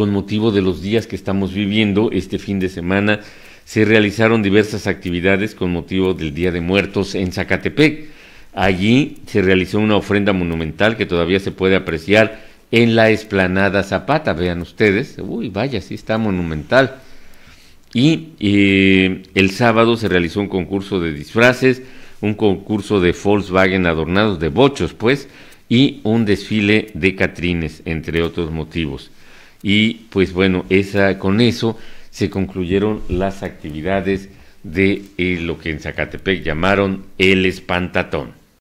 con motivo de los días que estamos viviendo este fin de semana, se realizaron diversas actividades con motivo del Día de Muertos en Zacatepec. Allí se realizó una ofrenda monumental que todavía se puede apreciar en la esplanada Zapata, vean ustedes. Uy, vaya, sí está monumental. Y eh, el sábado se realizó un concurso de disfraces, un concurso de Volkswagen adornados de bochos, pues, y un desfile de catrines, entre otros motivos. Y pues bueno, esa, con eso se concluyeron las actividades de eh, lo que en Zacatepec llamaron el espantatón.